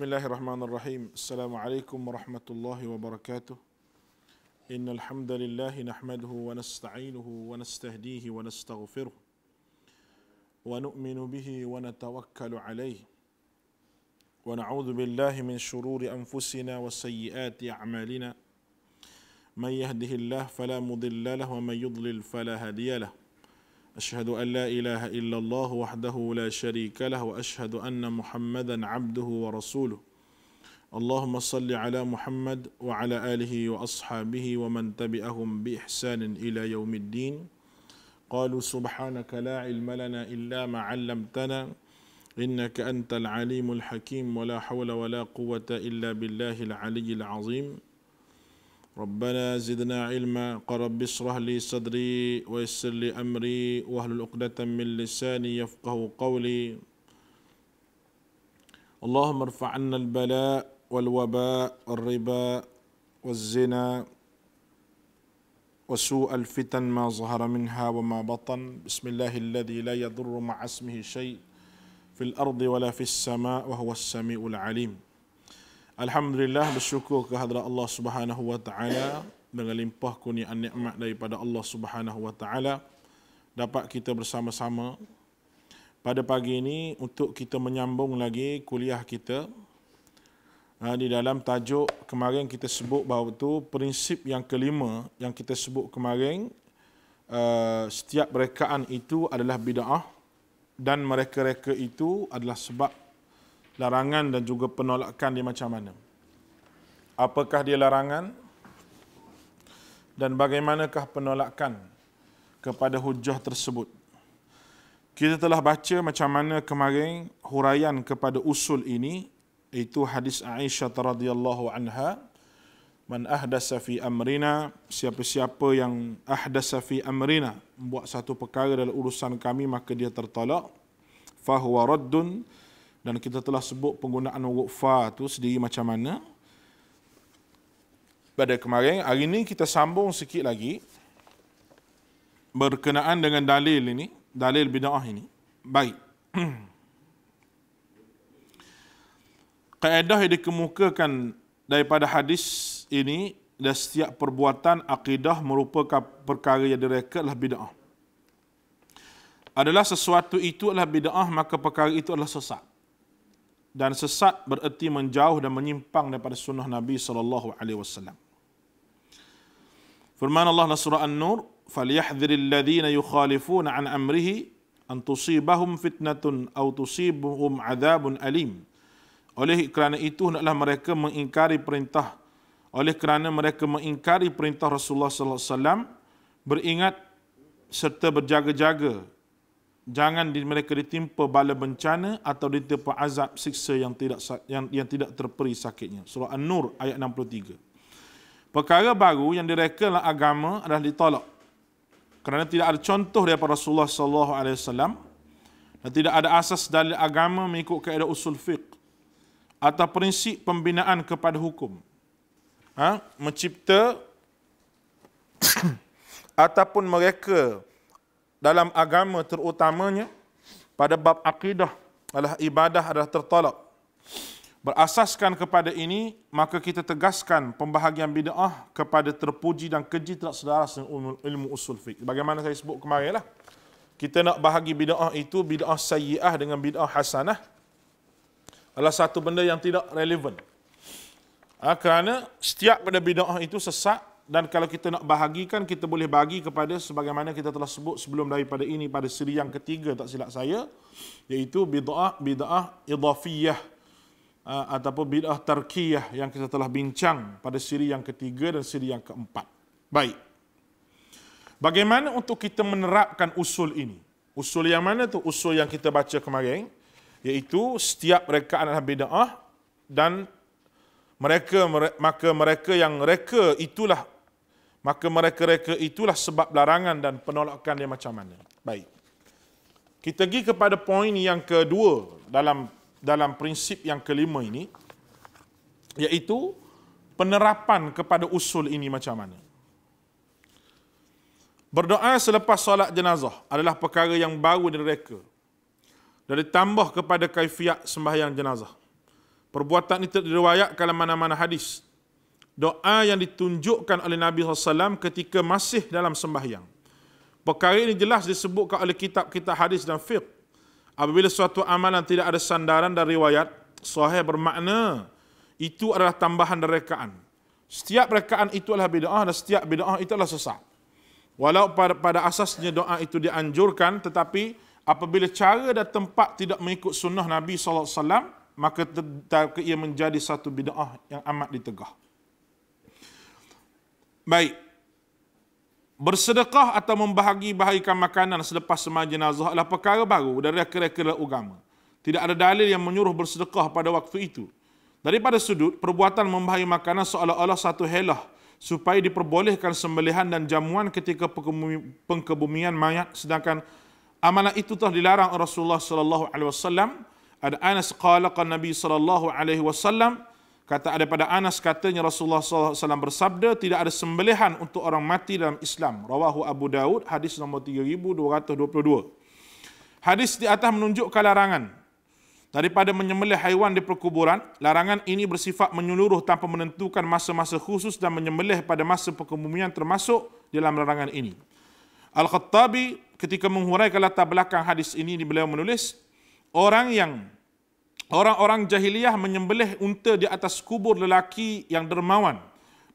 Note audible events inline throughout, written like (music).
بسم الله الرحمن الرحيم السلام عليكم ورحمة الله وبركاته إن الحمد لله نحمده ونستعينه ونستهديه ونستغفره ونؤمن به ونتوكل عليه ونعوذ بالله من شرور أنفسنا وسيئات أعمالنا من يهده الله فلا مضل له ومن يضلل فلا هادي له أشهد أن لا إله إلا الله وحده لا شريك له وأشهد أن محمدا عبده ورسوله اللهم صل على محمد وعلى آله وأصحابه ومن تبعهم بإحسان إلى يوم الدين قالوا سبحانك لا علم لنا إلا ما علمتنا إنك أنت العليم الحكيم ولا حول ولا قوة إلا بالله العلي العظيم ربنا زدنا علما قال رب اشرح لي صدري ويسر لي أمري واهل عقدة من لساني يفقه قولي اللهم ارفع عنا البلاء والوباء والربا والزنا وسوء الفتن ما ظهر منها وما بطن بسم الله الذي لا يضر مع اسمه شيء في الأرض ولا في السماء وهو السميع العليم Alhamdulillah bersyukur kehadrat Allah Subhanahu wa taala dengan limpah kurnia nikmat daripada Allah Subhanahu wa taala dapat kita bersama-sama pada pagi ini untuk kita menyambung lagi kuliah kita ah, di dalam tajuk kemarin kita sebut bahawa tu prinsip yang kelima yang kita sebut kemarin ah, setiap rekaan itu adalah bid'ah dan mereka-reka itu adalah sebab larangan dan juga penolakan dia macam mana. Apakah dia larangan dan bagaimanakah penolakan kepada hujah tersebut. Kita telah baca macam mana kemarin huraian kepada usul ini itu hadis Aisyah radhiyallahu anha man ahdasa fi amrina siapa-siapa yang ahdasa fi amrina buat satu perkara dalam urusan kami maka dia tertolak fahuwa raddun dan kita telah sebut penggunaan wukfa tu sendiri macam mana pada kemarin hari ini kita sambung sikit lagi berkenaan dengan dalil ini dalil bid'ah ini baik (clears throat) kaedah yang dikemukakan daripada hadis ini dan setiap perbuatan akidah merupakan perkara yang direka adalah bid'ah. Adalah sesuatu itu adalah bid'ah, maka perkara itu adalah sesat dan sesat bererti menjauh dan menyimpang daripada sunnah Nabi sallallahu alaihi wasallam. Firman Allah dalam surah An-Nur, "Falyahdhir alladhina yukhalifuna an amrihi an tusibahum fitnatun aw tusibuhum adzabun alim." Oleh kerana itu hendaklah mereka mengingkari perintah oleh kerana mereka mengingkari perintah Rasulullah sallallahu alaihi wasallam beringat serta berjaga-jaga jangan di mereka ditimpa bala bencana atau ditimpa azab siksa yang tidak yang, yang tidak terperi sakitnya surah an-nur ayat 63 perkara baru yang direkalah agama adalah ditolak kerana tidak ada contoh daripada Rasulullah sallallahu alaihi wasallam dan tidak ada asas dalil agama mengikut kaedah usul fiqh atau prinsip pembinaan kepada hukum ha? mencipta (coughs) ataupun mereka dalam agama terutamanya pada bab akidah adalah ibadah adalah tertolak. Berasaskan kepada ini, maka kita tegaskan pembahagian bid'ah kepada terpuji dan keji tidak sedaras dengan ilmu usul fiqh. Bagaimana saya sebut kemarin lah. Kita nak bahagi bid'ah itu, bid'ah sayyiah dengan bid'ah hasanah. Adalah satu benda yang tidak relevan. Ha, kerana setiap benda bid'ah itu sesat dan kalau kita nak bahagikan kita boleh bagi kepada sebagaimana kita telah sebut sebelum daripada ini pada siri yang ketiga tak silap saya iaitu bid'ah bid'ah idhafiyah ah, ataupun bid'ah tarkiyah yang kita telah bincang pada siri yang ketiga dan siri yang keempat. Baik. Bagaimana untuk kita menerapkan usul ini? Usul yang mana tu? Usul yang kita baca kemarin iaitu setiap mereka adalah bid'ah dan mereka maka mereka yang reka itulah Maka mereka-reka itulah sebab larangan dan penolakan dia macam mana. Baik. Kita pergi kepada poin yang kedua dalam dalam prinsip yang kelima ini iaitu penerapan kepada usul ini macam mana. Berdoa selepas solat jenazah adalah perkara yang baru dari mereka. Dan ditambah kepada kaifiat sembahyang jenazah. Perbuatan ini terdiriwayat dalam mana-mana hadis doa yang ditunjukkan oleh Nabi SAW ketika masih dalam sembahyang. Perkara ini jelas disebutkan oleh kitab-kitab hadis dan fiqh. Apabila suatu amalan tidak ada sandaran dan riwayat, sahih bermakna itu adalah tambahan dan rekaan. Setiap rekaan itu adalah bida'ah dan setiap bida'ah itu adalah sesat. Walau pada, pada asasnya doa itu dianjurkan, tetapi apabila cara dan tempat tidak mengikut sunnah Nabi SAW, maka ter- ter- ter- ia menjadi satu bida'ah yang amat ditegah. Baik. Bersedekah atau membahagi-bahagikan makanan selepas semayang jenazah adalah perkara baru dari kira-kira agama. Tidak ada dalil yang menyuruh bersedekah pada waktu itu. Daripada sudut, perbuatan membahagi makanan seolah-olah satu helah supaya diperbolehkan sembelihan dan jamuan ketika pengkebumian mayat sedangkan amalan itu telah dilarang Rasulullah sallallahu alaihi wasallam ada Anas qala qan Nabi sallallahu alaihi wasallam Kata ada pada Anas katanya Rasulullah SAW bersabda tidak ada sembelihan untuk orang mati dalam Islam. Rawahu Abu Daud hadis nombor 3222. Hadis di atas menunjukkan larangan daripada menyembelih haiwan di perkuburan. Larangan ini bersifat menyeluruh tanpa menentukan masa-masa khusus dan menyembelih pada masa perkuburan termasuk dalam larangan ini. Al-Khattabi ketika menghuraikan latar belakang hadis ini beliau menulis orang yang Orang-orang jahiliyah menyembelih unta di atas kubur lelaki yang dermawan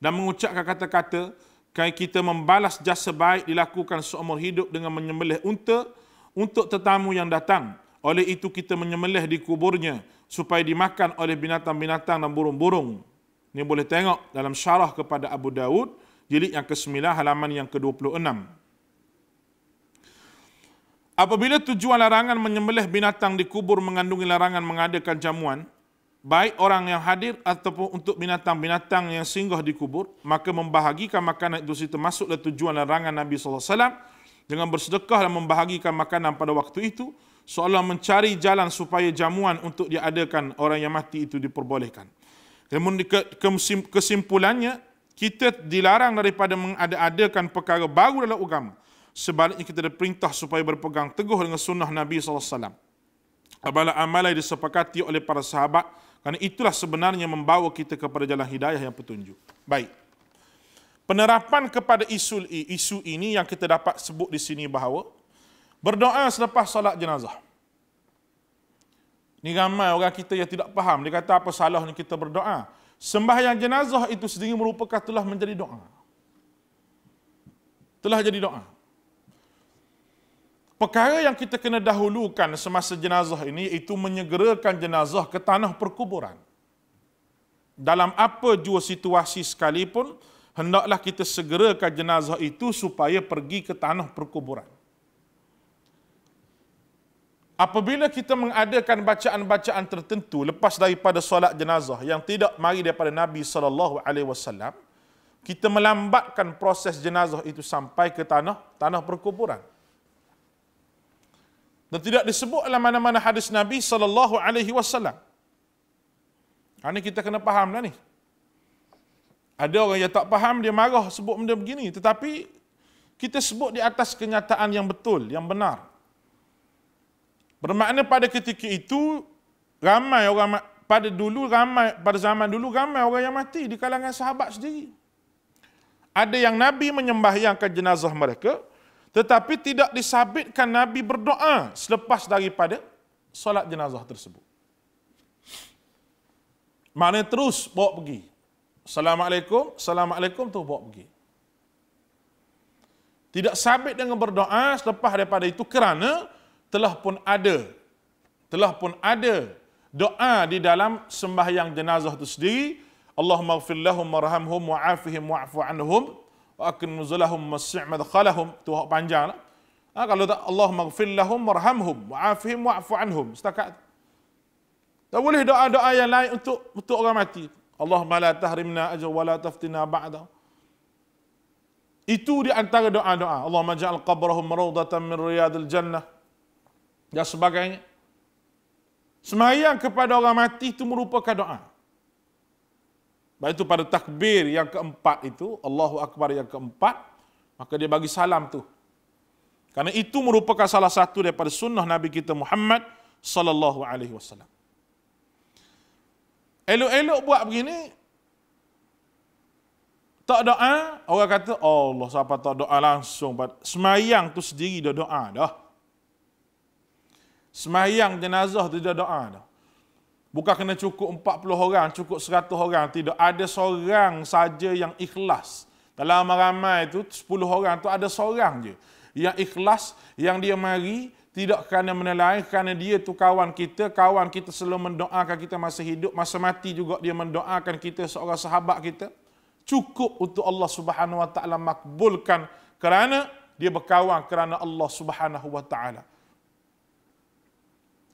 dan mengucapkan kata-kata, 'Kami kita membalas jasa baik dilakukan seumur hidup dengan menyembelih unta untuk tetamu yang datang. Oleh itu kita menyembelih di kuburnya supaya dimakan oleh binatang-binatang dan burung-burung. Ini boleh tengok dalam syarah kepada Abu Dawud, jilid yang ke-9, halaman yang ke-26. Apabila tujuan larangan menyembelih binatang dikubur mengandungi larangan mengadakan jamuan, baik orang yang hadir ataupun untuk binatang-binatang yang singgah dikubur, maka membahagikan makanan itu situ masuklah tujuan larangan Nabi Alaihi Wasallam dengan bersedekah dan membahagikan makanan pada waktu itu, seolah mencari jalan supaya jamuan untuk diadakan orang yang mati itu diperbolehkan. Namun kesimpulannya, kita dilarang daripada mengadakan perkara baru dalam agama sebaliknya kita ada perintah supaya berpegang teguh dengan sunnah Nabi SAW. Apabila amalai disepakati oleh para sahabat, kerana itulah sebenarnya membawa kita kepada jalan hidayah yang petunjuk. Baik. Penerapan kepada isu, isu ini yang kita dapat sebut di sini bahawa berdoa selepas salat jenazah. Ini ramai orang kita yang tidak faham. Dia kata apa salahnya kita berdoa. Sembahyang jenazah itu sendiri merupakan telah menjadi doa. Telah jadi doa. Perkara yang kita kena dahulukan semasa jenazah ini iaitu menyegerakan jenazah ke tanah perkuburan. Dalam apa jua situasi sekalipun, hendaklah kita segerakan jenazah itu supaya pergi ke tanah perkuburan. Apabila kita mengadakan bacaan-bacaan tertentu lepas daripada solat jenazah yang tidak mari daripada Nabi sallallahu alaihi wasallam, kita melambatkan proses jenazah itu sampai ke tanah tanah perkuburan dan tidak disebut dalam mana-mana hadis Nabi sallallahu alaihi wasallam. Ini kita kena faham dah ni. Ada orang yang tak faham dia marah sebut benda begini tetapi kita sebut di atas kenyataan yang betul, yang benar. Bermakna pada ketika itu ramai orang pada dulu ramai pada zaman dulu ramai orang yang mati di kalangan sahabat sendiri. Ada yang Nabi menyembahyangkan jenazah mereka, tetapi tidak disabitkan Nabi berdoa selepas daripada solat jenazah tersebut. Mana terus bawa pergi. Assalamualaikum, Assalamualaikum tu bawa pergi. Tidak sabit dengan berdoa selepas daripada itu kerana telah pun ada telah pun ada doa di dalam sembahyang jenazah itu sendiri Allahumma gfirlahum marhamhum wa'afihim wa'afu anhum akan nuzulahum masih madkhalahum tu panjang lah. Ha, kalau tak Allah maghfir lahum warhamhum wa'afihim wa'fu anhum setakat tu. Tak boleh doa-doa yang lain untuk untuk orang mati. Allah la tahrimna ajra wa la taftina ba'da. Itu di antara doa-doa. Allah ja'al qabrahum rawdatan min riyadil jannah. Dan sebagainya. Semayang kepada orang mati itu merupakan doa. Baik itu pada takbir yang keempat itu, Allahu Akbar yang keempat, maka dia bagi salam tu. Karena itu merupakan salah satu daripada sunnah Nabi kita Muhammad sallallahu alaihi wasallam. Elok-elok buat begini tak doa, orang kata oh Allah siapa tak doa langsung semayang tu sendiri dah doa dah. Semayang jenazah tu dah doa dah. Bukan kena cukup 40 orang, cukup 100 orang. Tidak ada seorang saja yang ikhlas. Dalam ramai-ramai itu, 10 orang tu ada seorang je. Yang ikhlas, yang dia mari, tidak kerana menelai, kerana dia tu kawan kita, kawan kita selalu mendoakan kita masa hidup, masa mati juga dia mendoakan kita seorang sahabat kita. Cukup untuk Allah Subhanahu Wa Taala makbulkan kerana dia berkawan kerana Allah Subhanahu Wa Taala.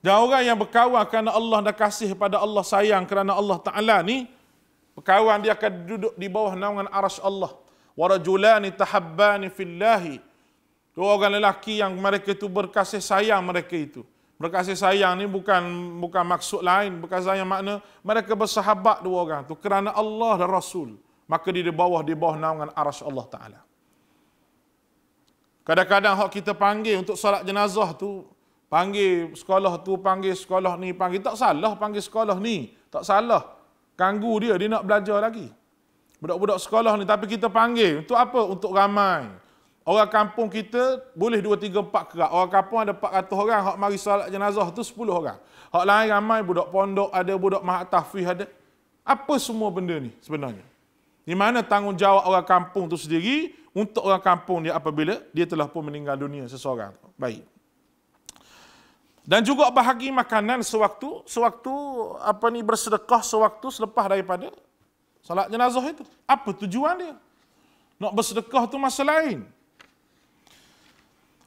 Dan orang yang berkawan kerana Allah dah kasih kepada Allah sayang kerana Allah Ta'ala ni, berkawan dia akan duduk di bawah naungan arash Allah. Warajulani tahabbani fillahi. Dua orang lelaki yang mereka itu berkasih sayang mereka itu. Berkasih sayang ni bukan bukan maksud lain. Berkasih sayang makna mereka bersahabat dua orang tu kerana Allah dan Rasul. Maka dia di bawah, di bawah naungan arash Allah Ta'ala. Kadang-kadang hak kita panggil untuk solat jenazah tu panggil sekolah tu, panggil sekolah ni, panggil tak salah panggil sekolah ni. Tak salah. Kanggu dia, dia nak belajar lagi. Budak-budak sekolah ni, tapi kita panggil. Untuk apa? Untuk ramai. Orang kampung kita boleh 2, 3, 4 kerak. Orang kampung ada 400 orang. Hak mari salat jenazah tu 10 orang. Hak lain ramai, budak pondok ada, budak mahat tahfih ada. Apa semua benda ni sebenarnya? Di mana tanggungjawab orang kampung tu sendiri untuk orang kampung dia apabila dia telah pun meninggal dunia seseorang. Baik. Dan juga bahagi makanan sewaktu sewaktu apa ni bersedekah sewaktu selepas daripada salat jenazah itu. Apa tujuan dia? Nak bersedekah tu masa lain.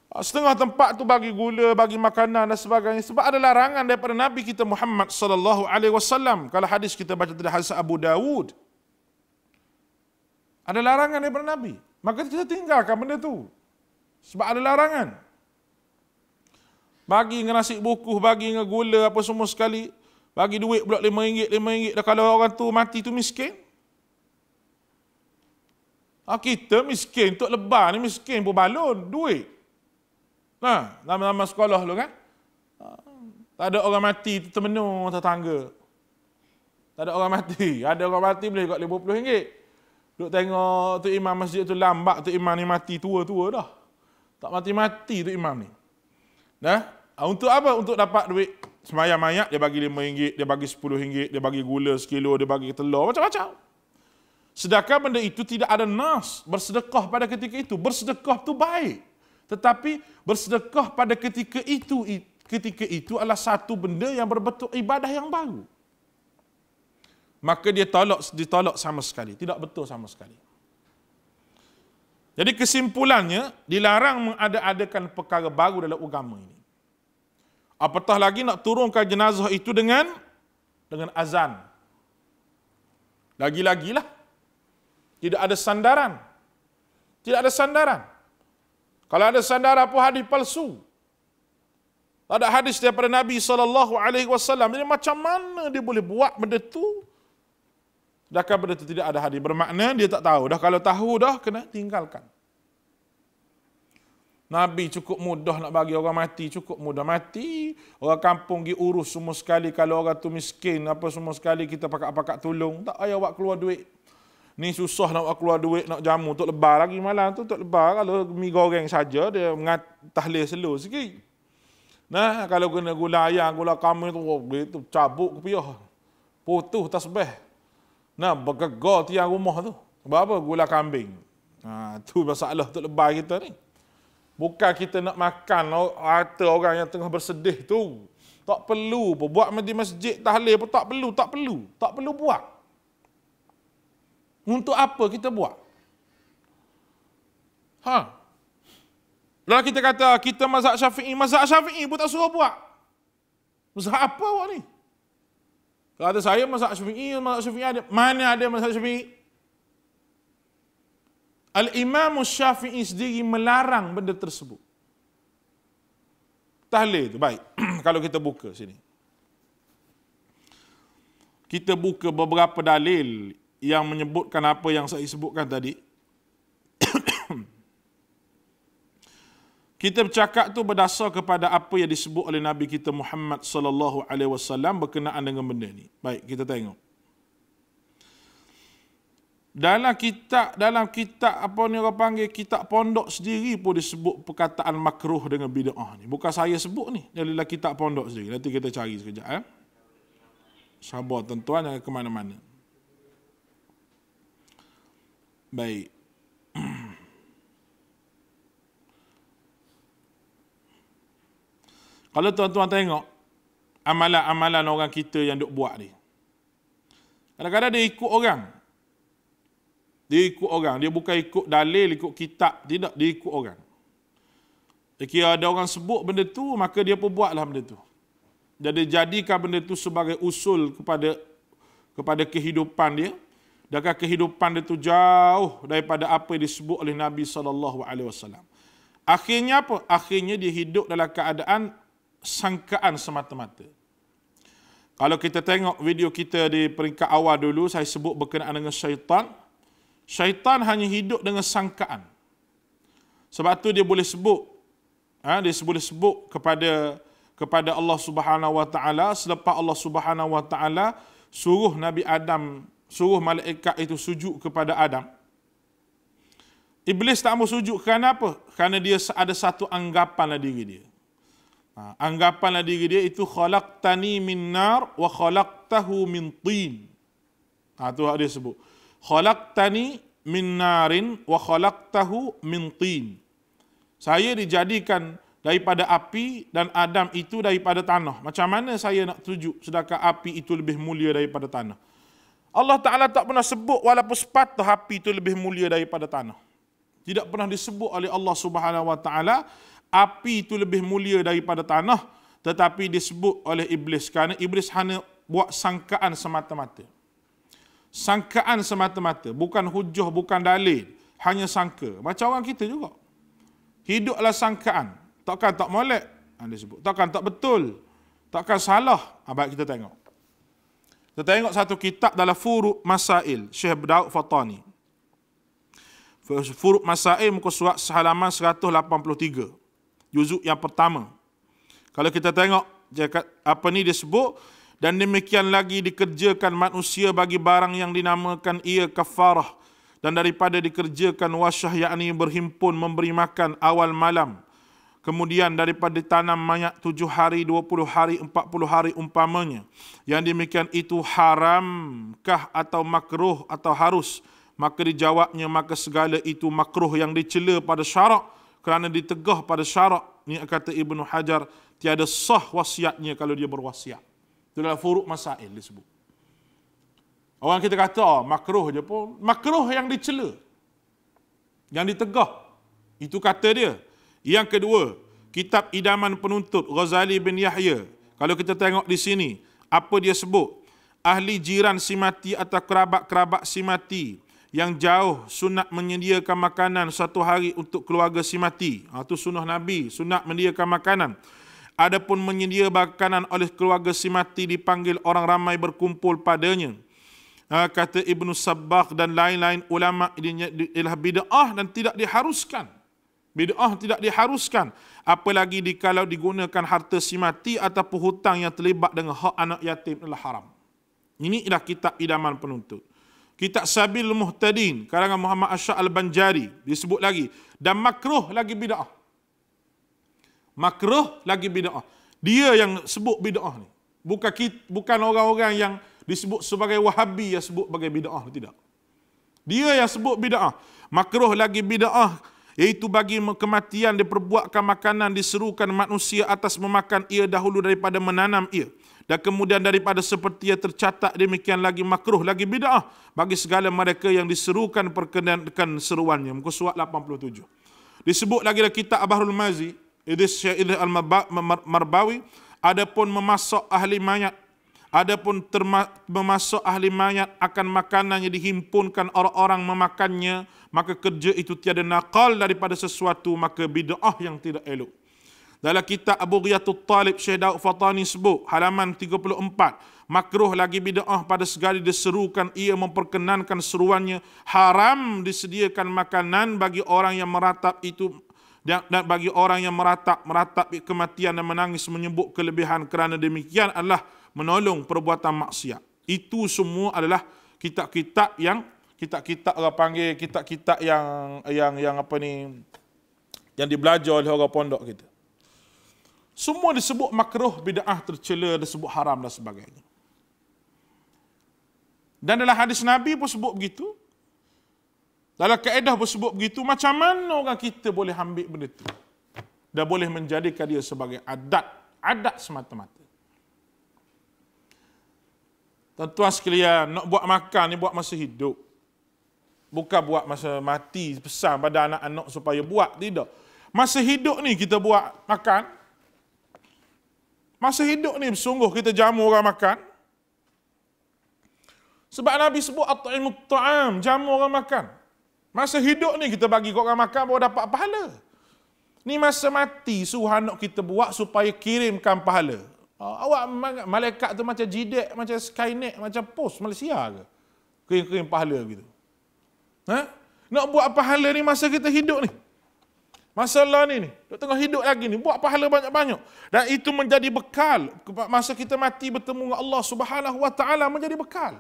Ah, setengah tempat tu bagi gula, bagi makanan dan sebagainya. Sebab ada larangan daripada Nabi kita Muhammad sallallahu alaihi wasallam. Kalau hadis kita baca dari hadis Abu Dawud. Ada larangan daripada Nabi. Maka kita tinggalkan benda tu. Sebab ada larangan. Bagi dengan nasi buku, bagi dengan gula apa semua sekali. Bagi duit pula lima ringgit, lima ringgit. Dan kalau orang tu mati tu miskin. Ah, kita miskin, Tok Lebar ni miskin pun balon, duit. Nah, nama-nama sekolah tu kan. Ah, tak ada orang mati tu termenung tetangga. Tak ada orang mati. (laughs) Ada orang mati boleh juga lima puluh ringgit. Duk tengok tu imam masjid tu lambat tu imam ni mati tua-tua dah. Tak mati-mati tu imam ni. Nah. Ah, untuk apa? Untuk dapat duit semayang mayat, dia bagi RM5, dia bagi RM10, dia bagi gula sekilo, dia bagi telur, macam-macam. Sedangkan benda itu tidak ada nas bersedekah pada ketika itu. Bersedekah tu baik. Tetapi bersedekah pada ketika itu ketika itu adalah satu benda yang berbentuk ibadah yang baru. Maka dia tolak ditolak sama sekali. Tidak betul sama sekali. Jadi kesimpulannya, dilarang mengada-adakan perkara baru dalam agama ini. Apatah lagi nak turunkan jenazah itu dengan dengan azan. Lagi-lagilah. Tidak ada sandaran. Tidak ada sandaran. Kalau ada sandaran pun hadis palsu. Tak ada hadis daripada Nabi saw. Jadi macam mana dia boleh buat benda tu? Dah benda tu tidak ada hadis bermakna dia tak tahu. Dah kalau tahu dah kena tinggalkan. Nabi cukup mudah nak bagi orang mati, cukup mudah mati. Orang kampung pergi urus semua sekali kalau orang tu miskin, apa semua sekali kita pakat-pakat tolong. Tak payah buat keluar duit. Ni susah nak buat keluar duit, nak jamu. Tak lebar lagi malam tu, tak lebar. Kalau mie goreng saja dia mengat, tahlil seluruh sikit. Nah, kalau kena gula ayam, gula kami tu, oh, itu cabut ke piyah. Putuh tasbih. Nah, bergegar tiang rumah tu. Sebab apa? Gula kambing. Ha, tu masalah tu lebar kita ni. Eh? Bukan kita nak makan atau orang yang tengah bersedih tu. Tak perlu pun. Buat di masjid tahlil pun tak perlu, tak perlu. Tak perlu buat. Untuk apa kita buat? Ha? Lalu kita kata, kita mazhab syafi'i, mazhab syafi'i pun tak suruh buat. Mazhab apa awak ni? Kata saya mazhab syafi'i, mazhab syafi'i ada. Mana ada mazhab syafi'i? Al-Imam Syafi'i sendiri melarang benda tersebut. Tahlil itu baik. (clears throat) Kalau kita buka sini. Kita buka beberapa dalil yang menyebutkan apa yang saya sebutkan tadi. (clears throat) kita bercakap tu berdasar kepada apa yang disebut oleh Nabi kita Muhammad sallallahu alaihi wasallam berkenaan dengan benda ni. Baik, kita tengok. Dalam kitab dalam kitab apa ni orang panggil kitab pondok sendiri pun disebut perkataan makruh dengan bidah ni. Bukan saya sebut ni. Dalam kitab pondok sendiri. Nanti kita cari sekejap eh. Sabar tuan-tuan jangan ke mana-mana. Baik. (clears throat) Kalau tuan-tuan tengok amalan-amalan orang kita yang duk buat ni. Kadang-kadang dia ikut orang. Dia ikut orang. Dia bukan ikut dalil, ikut kitab. Tidak, dia ikut orang. Dia kira ada orang sebut benda tu, maka dia pun buatlah benda tu. Jadi jadikan benda tu sebagai usul kepada kepada kehidupan dia. Dan kehidupan dia tu jauh daripada apa yang disebut oleh Nabi SAW. Akhirnya apa? Akhirnya dia hidup dalam keadaan sangkaan semata-mata. Kalau kita tengok video kita di peringkat awal dulu, saya sebut berkenaan dengan syaitan syaitan hanya hidup dengan sangkaan. Sebab tu dia boleh sebut ha, dia boleh sebut kepada kepada Allah Subhanahu Wa Taala selepas Allah Subhanahu Wa Taala suruh Nabi Adam suruh malaikat itu sujud kepada Adam. Iblis tak mau sujud kerana apa? Kerana dia ada satu anggapanlah diri dia. Ha, anggapanlah diri dia itu khalaqtani min nar wa khalaqtahu min tin. Ha, tu dia sebut khalaqtani min narin wa khalaqtahu min tin. Saya dijadikan daripada api dan Adam itu daripada tanah. Macam mana saya nak tuju sedangkan api itu lebih mulia daripada tanah? Allah Ta'ala tak pernah sebut walaupun sepatah api itu lebih mulia daripada tanah. Tidak pernah disebut oleh Allah Subhanahu Wa Ta'ala api itu lebih mulia daripada tanah tetapi disebut oleh iblis kerana iblis hanya buat sangkaan semata-mata sangkaan semata-mata, bukan hujah, bukan dalil, hanya sangka. Macam orang kita juga. Hiduplah sangkaan. Takkan tak molek, anda sebut. Takkan tak betul. Takkan salah. Ah, baik kita tengok. Kita tengok satu kitab dalam Furuk Masail, Syekh Daud Fatani. Furuk Masail muka surat halaman 183. Juzuk yang pertama. Kalau kita tengok apa ni dia sebut, dan demikian lagi dikerjakan manusia bagi barang yang dinamakan ia kafarah. Dan daripada dikerjakan wasyah, yakni berhimpun memberi makan awal malam. Kemudian daripada tanam mayat tujuh hari, dua puluh hari, empat puluh hari umpamanya. Yang demikian itu haramkah atau makruh atau harus? Maka dijawabnya, maka segala itu makruh yang dicela pada syarak. Kerana ditegah pada syarak, ni kata ibnu Hajar, tiada sah wasiatnya kalau dia berwasiat. Itu adalah furuk masail disebut. Orang kita kata oh, makruh je pun. Makruh yang dicela. Yang ditegah. Itu kata dia. Yang kedua, kitab idaman penuntut Ghazali bin Yahya. Kalau kita tengok di sini, apa dia sebut? Ahli jiran si mati atau kerabat-kerabat si mati yang jauh sunat menyediakan makanan satu hari untuk keluarga si mati. Itu ha, sunnah Nabi, sunat menyediakan makanan. Adapun menyedia makanan oleh keluarga si mati dipanggil orang ramai berkumpul padanya. Ha, kata Ibnu Sabbah dan lain-lain ulama ini ialah bid'ah dan tidak diharuskan. Bid'ah tidak diharuskan. Apalagi di kalau digunakan harta si mati ataupun hutang yang terlibat dengan hak anak yatim adalah haram. Ini adalah kitab idaman penuntut. Kitab Sabil Muhtadin, karangan Muhammad al Banjari, disebut lagi. Dan makruh lagi bid'ah makruh lagi bid'ah. Dia yang sebut bid'ah ni. Bukan kita, bukan orang-orang yang disebut sebagai Wahabi yang sebut sebagai bid'ah tidak. Dia yang sebut bid'ah. Makruh lagi bid'ah iaitu bagi kematian diperbuatkan makanan diserukan manusia atas memakan ia dahulu daripada menanam ia dan kemudian daripada seperti yang tercatat demikian lagi makruh lagi bid'ah bagi segala mereka yang diserukan perkenankan seruannya muka surat 87 disebut lagi dalam kitab Abahrul Mazi Idris Syed Al-Marbawi, ada pun memasok ahli mayat, adapun termasuk ahli mayat akan makanan yang dihimpunkan orang-orang memakannya, maka kerja itu tiada nakal daripada sesuatu, maka bid'ah yang tidak elok. Dalam kitab Abu Ghiyatul Talib Syekh Daud Fatani sebut halaman 34 makruh lagi bid'ah pada segala diserukan ia memperkenankan seruannya haram disediakan makanan bagi orang yang meratap itu dan, dan bagi orang yang meratap meratap kematian dan menangis menyebut kelebihan kerana demikian adalah menolong perbuatan maksiat itu semua adalah kitab-kitab yang kitab-kitab orang panggil kitab-kitab yang yang yang apa ni yang dibelajar oleh orang pondok kita semua disebut makruh bidah tercela disebut haram dan sebagainya dan dalam hadis Nabi pun sebut begitu dalam kaedah bersebut begitu, macam mana orang kita boleh ambil benda itu? Dan boleh menjadikan dia sebagai adat. Adat semata-mata. Tuan-tuan sekalian, nak buat makan ni buat masa hidup. Bukan buat masa mati, pesan pada anak-anak supaya buat. Tidak. Masa hidup ni kita buat makan. Masa hidup ni sungguh kita jamu orang makan. Sebab Nabi sebut at-ta'imut ta'am, jamu orang makan. Masa hidup ni kita bagi korang makan baru dapat pahala. Ni masa mati suruh anak kita buat supaya kirimkan pahala. Ah, awak malaikat tu macam jidek, macam skynet, macam pos Malaysia ke? Kirim-kirim pahala gitu. Ha? Nak buat pahala ni masa kita hidup ni. Masalah ni ni, tengah hidup lagi ni, buat pahala banyak-banyak. Dan itu menjadi bekal masa kita mati bertemu dengan Allah Subhanahu Wa Taala menjadi bekal.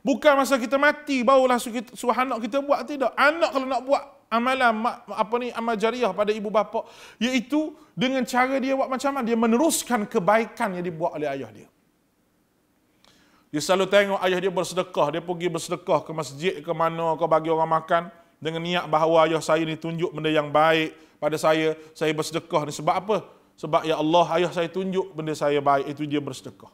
Bukan masa kita mati barulah suruh anak kita buat tidak. Anak kalau nak buat amalan apa ni amal jariah pada ibu bapa iaitu dengan cara dia buat macam mana dia meneruskan kebaikan yang dibuat oleh ayah dia. Dia selalu tengok ayah dia bersedekah, dia pergi bersedekah ke masjid ke mana ke bagi orang makan dengan niat bahawa ayah saya ni tunjuk benda yang baik pada saya, saya bersedekah ni sebab apa? Sebab ya Allah ayah saya tunjuk benda saya baik itu dia bersedekah.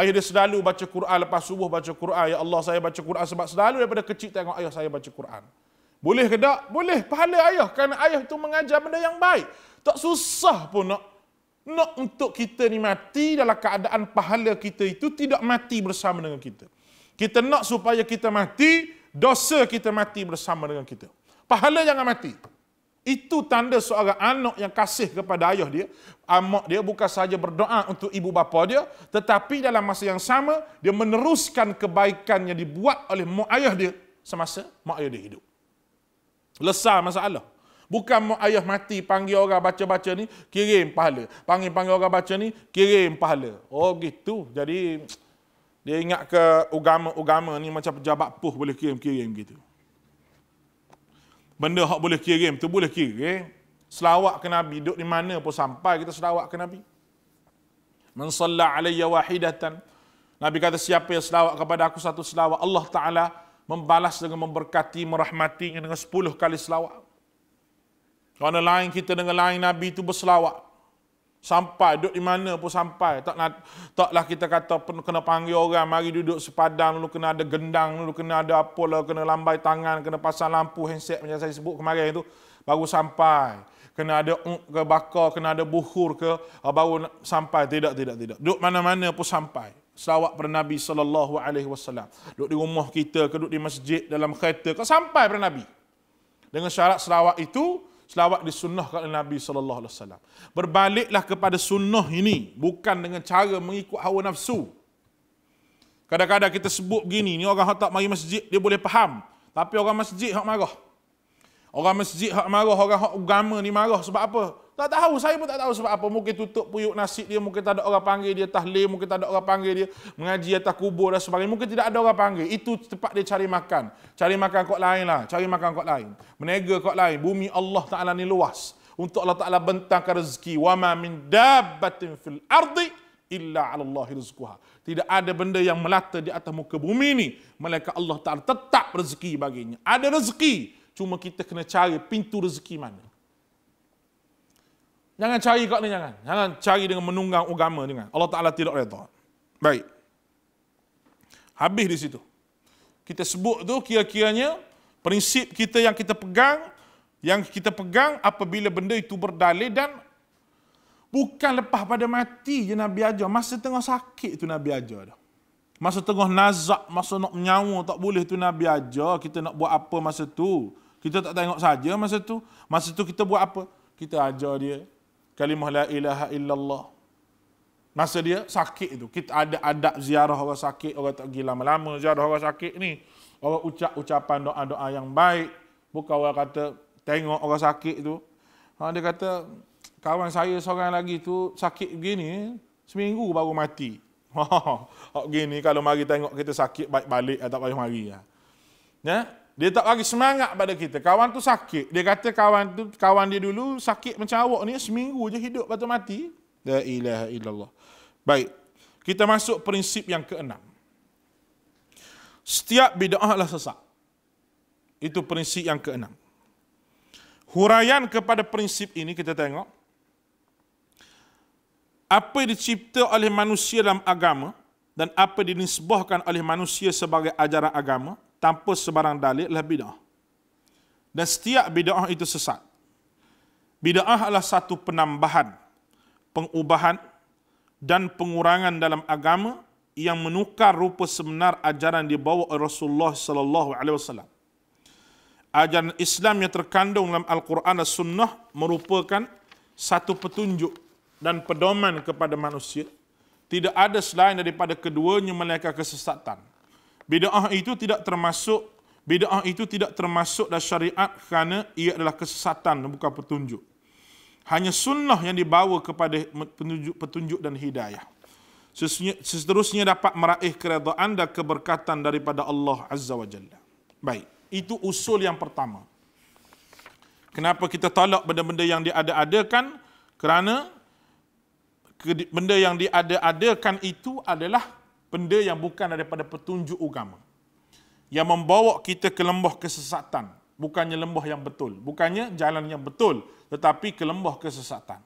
Ayah dia selalu baca Quran lepas subuh baca Quran. Ya Allah saya baca Quran sebab selalu daripada kecil tengok ayah saya baca Quran. Boleh ke tak? Boleh. Pahala ayah. Kerana ayah itu mengajar benda yang baik. Tak susah pun nak nak untuk kita ni mati dalam keadaan pahala kita itu tidak mati bersama dengan kita. Kita nak supaya kita mati, dosa kita mati bersama dengan kita. Pahala jangan mati. Itu tanda seorang anak yang kasih kepada ayah dia. Amak dia bukan sahaja berdoa untuk ibu bapa dia. Tetapi dalam masa yang sama, dia meneruskan kebaikan yang dibuat oleh mak ayah dia semasa mak ayah dia hidup. Lesar masalah. Bukan mak ayah mati, panggil orang baca-baca ni, kirim pahala. Panggil-panggil orang baca ni, kirim pahala. Oh gitu. Jadi, dia ingat ke agama-agama ni macam pejabat puh boleh kirim-kirim gitu benda hak boleh kirim tu boleh kirim. Selawat ke Nabi, duduk di mana pun sampai kita selawat ke Nabi. Man salla alayya wahidatan. Nabi kata siapa yang selawat kepada aku satu selawat, Allah Ta'ala membalas dengan memberkati, merahmatinya dengan sepuluh kali selawat. Kerana lain kita dengan lain Nabi itu berselawat. Sampai, duduk di mana pun sampai. Tak nak, taklah kita kata kena panggil orang, mari duduk sepadang, dulu, kena ada gendang dulu, kena ada apa lah, kena lambai tangan, kena pasang lampu, handset macam saya sebut kemarin tu, baru sampai. Kena ada uh, ke bakar, kena ada buhur ke, ah, baru sampai. Tidak, tidak, tidak. Duduk mana-mana pun sampai. Selawat pada Nabi SAW. Duduk di rumah kita, ke, duduk di masjid, dalam kereta, ke, sampai pada Nabi. Dengan syarat selawat itu, selawat disunnahkan oleh Nabi sallallahu alaihi wasallam. Berbaliklah kepada sunnah ini bukan dengan cara mengikut hawa nafsu. Kadang-kadang kita sebut begini, ni orang tak mari masjid dia boleh faham. Tapi orang masjid hak marah. Orang masjid hak marah, orang hak agama ni marah sebab apa? Tak tahu, saya pun tak tahu sebab apa. Mungkin tutup puyuk nasi dia, mungkin tak ada orang panggil dia tahlil, mungkin tak ada orang panggil dia mengaji atas kubur dan sebagainya. Mungkin tidak ada orang panggil. Itu tempat dia cari makan. Cari makan kot lain lah. Cari makan kot lain. Menega kot lain. Bumi Allah Ta'ala ni luas. Untuk Allah Ta'ala bentangkan rezeki. Wa ma min dabbatin fil ardi illa ala Allahi Tidak ada benda yang melata di atas muka bumi ni. Malaikat Allah Ta'ala tetap rezeki baginya. Ada rezeki. Cuma kita kena cari pintu rezeki mana. Jangan cari kau ni jangan. Jangan cari dengan menunggang agama dengan. Allah Taala tidak redha. Baik. Habis di situ. Kita sebut tu kira-kiranya prinsip kita yang kita pegang yang kita pegang apabila benda itu berdalil dan bukan lepas pada mati je Nabi ajar. Masa tengah sakit tu Nabi ajar dah. Masa tengah nazak, masa nak menyawa tak boleh tu Nabi ajar. Kita nak buat apa masa tu? Kita tak tengok saja masa tu. Masa tu kita buat apa? Kita ajar dia kalimah la ilaha illallah. Masa dia sakit itu. kita ada adab ziarah orang sakit, orang tak pergi lama-lama ziarah orang sakit ni. Orang ucap ucapan doa-doa yang baik, bukan orang kata tengok orang sakit itu. Ha, dia kata, kawan saya seorang lagi tu sakit begini, seminggu baru mati. (laughs) Ha, ha, ha gini kalau mari tengok kita sakit baik balik, tak payah mari. Lah. Ya? Dia tak bagi semangat pada kita. Kawan tu sakit. Dia kata kawan tu kawan dia dulu sakit macam awak ni seminggu je hidup patut mati. La ilaha illallah. Baik. Kita masuk prinsip yang keenam. Setiap bid'ah adalah sesat. Itu prinsip yang keenam. Huraian kepada prinsip ini kita tengok apa yang dicipta oleh manusia dalam agama dan apa dinisbahkan oleh manusia sebagai ajaran agama tanpa sebarang dalil adalah bid'ah. Dan setiap bid'ah itu sesat. Bid'ah adalah satu penambahan, pengubahan dan pengurangan dalam agama yang menukar rupa sebenar ajaran di bawah Rasulullah sallallahu alaihi wasallam. Ajaran Islam yang terkandung dalam Al-Quran dan Sunnah merupakan satu petunjuk dan pedoman kepada manusia. Tidak ada selain daripada keduanya melainkan kesesatan. Bid'ah itu tidak termasuk bid'ah itu tidak termasuk dalam syariat kerana ia adalah kesesatan bukan petunjuk. Hanya sunnah yang dibawa kepada petunjuk, petunjuk dan hidayah. Seterusnya dapat meraih keredaan dan keberkatan daripada Allah Azza wa Jalla. Baik, itu usul yang pertama. Kenapa kita tolak benda-benda yang diada-adakan? Kerana benda yang diada-adakan itu adalah benda yang bukan daripada petunjuk agama. Yang membawa kita ke lembah kesesatan. Bukannya lembah yang betul. Bukannya jalan yang betul. Tetapi ke lembah kesesatan.